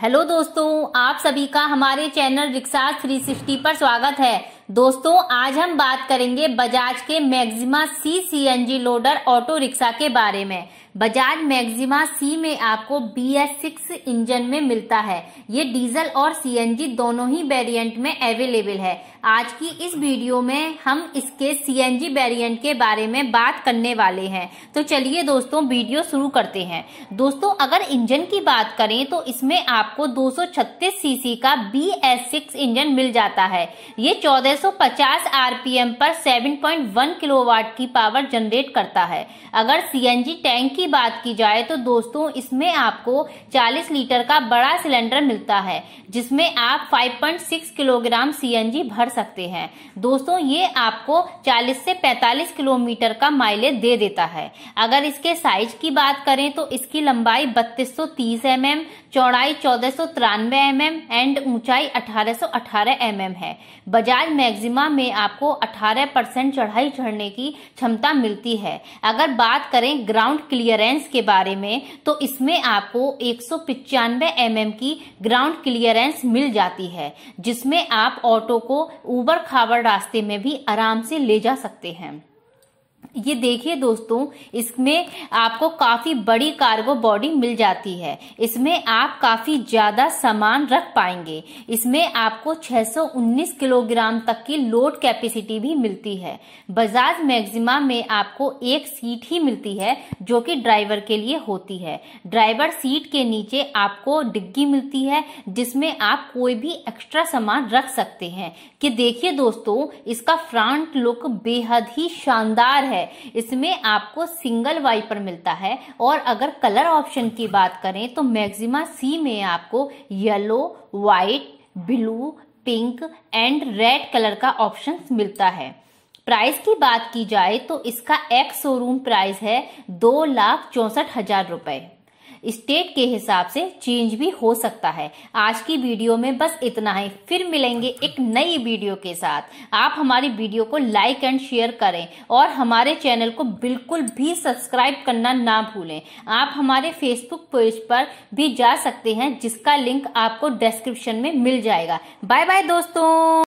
hello दोस्तों आप सभी का हमारे चैनल रिक्सास 360 पर स्वागत है दोस्तों आज हम बात करेंगे बजाज के Maxima C CNG loader auto rickshaw के बारे में बजाज मैक्सिमा सी में आपको बी एस सिक्स इंजन में मिलता है ये डीजल और सीएनजी दोनों ही वेरिएंट में अवेलेबल है आज की इस वीडियो में हम इसके सीएनजी वेरिएंट के बारे में बात करने वाले हैं तो चलिए दोस्तों वीडियो शुरू करते हैं दोस्तों अगर इंजन की बात करें तो इसमें आपको दो सीसी का बी एस सिक्स इंजन मिल जाता है ये चौदह 1650 आरपीएम पर 7.1 किलोवाट की पावर जनरेट करता है अगर सीएनजी टैंक की बात की जाए तो दोस्तों इसमें आपको 40 लीटर का बड़ा सिलेंडर मिलता है जिसमें आप 5.6 किलोग्राम सीएनजी भर सकते हैं दोस्तों ये आपको 40 से 45 किलोमीटर का माइलेज दे देता है अगर इसके साइज की बात करें तो इसकी लंबाई बत्तीस सौ mm, चौड़ाई चौदह सौ तिरानवे एम एंड ऊंचाई 1818 एमएम है बजाज मैक्सिमा में आपको 18 परसेंट चढ़ाई चढ़ने की क्षमता मिलती है अगर बात करें ग्राउंड क्लियरेंस के बारे में तो इसमें आपको एक सौ mm की ग्राउंड क्लियरेंस मिल जाती है जिसमें आप ऑटो को ऊबर खाबड़ रास्ते में भी आराम से ले जा सकते हैं ये देखिए दोस्तों इसमें आपको काफ़ी बड़ी कार्गो बॉडी मिल जाती है इसमें आप काफ़ी ज़्यादा सामान रख पाएंगे इसमें आपको 619 किलोग्राम तक की लोड कैपेसिटी भी मिलती है बजाज मैक्सिमा में आपको एक सीट ही मिलती है जो कि ड्राइवर के लिए होती है ड्राइवर सीट के नीचे आपको डिग्गी मिलती है जिसमें आप कोई भी एक्स्ट्रा सामान रख सकते हैं कि देखिए दोस्तों इसका फ्रंट लुक बेहद ही शानदार है इसमें आपको सिंगल वाइपर मिलता है और अगर कलर ऑप्शन की बात करें तो मैक्सिमा सी में आपको yellow white blue pink and red colour का ऑप्शन मिलता है प्राइस की बात की जाए तो इसका एक्स शोरूम प्राइस है दो लाख चौसठ हजार रुपए स्टेट के हिसाब से चेंज भी हो सकता है आज की वीडियो में बस इतना ही फिर मिलेंगे एक नई वीडियो के साथ आप हमारी वीडियो को लाइक एंड शेयर करें और हमारे चैनल को बिल्कुल भी सब्सक्राइब करना ना भूलें आप हमारे फेसबुक पेज पर भी जा सकते हैं जिसका लिंक आपको डिस्क्रिप्शन में मिल जाएगा बाय बाय दोस्तों